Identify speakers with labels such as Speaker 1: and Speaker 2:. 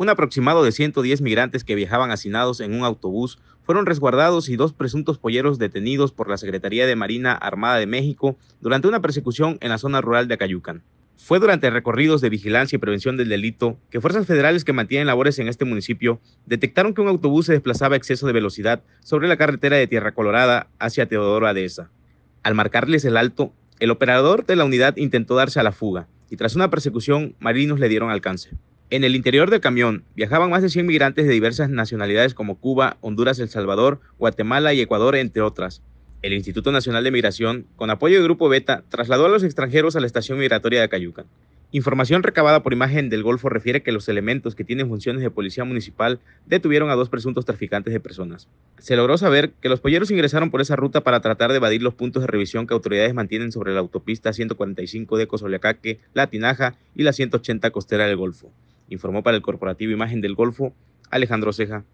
Speaker 1: Un aproximado de 110 migrantes que viajaban hacinados en un autobús fueron resguardados y dos presuntos polleros detenidos por la Secretaría de Marina Armada de México durante una persecución en la zona rural de Acayucan. Fue durante recorridos de vigilancia y prevención del delito que fuerzas federales que mantienen labores en este municipio detectaron que un autobús se desplazaba a exceso de velocidad sobre la carretera de Tierra Colorada hacia Teodoro Adesa. Al marcarles el alto, el operador de la unidad intentó darse a la fuga y tras una persecución, marinos le dieron alcance. En el interior del camión viajaban más de 100 migrantes de diversas nacionalidades como Cuba, Honduras, El Salvador, Guatemala y Ecuador, entre otras. El Instituto Nacional de Migración, con apoyo del Grupo Beta, trasladó a los extranjeros a la estación migratoria de Cayucan. Información recabada por imagen del Golfo refiere que los elementos que tienen funciones de policía municipal detuvieron a dos presuntos traficantes de personas. Se logró saber que los polleros ingresaron por esa ruta para tratar de evadir los puntos de revisión que autoridades mantienen sobre la autopista 145 de Cosoleacaque, La Tinaja y la 180 costera del Golfo informó para el Corporativo Imagen del Golfo Alejandro Ceja.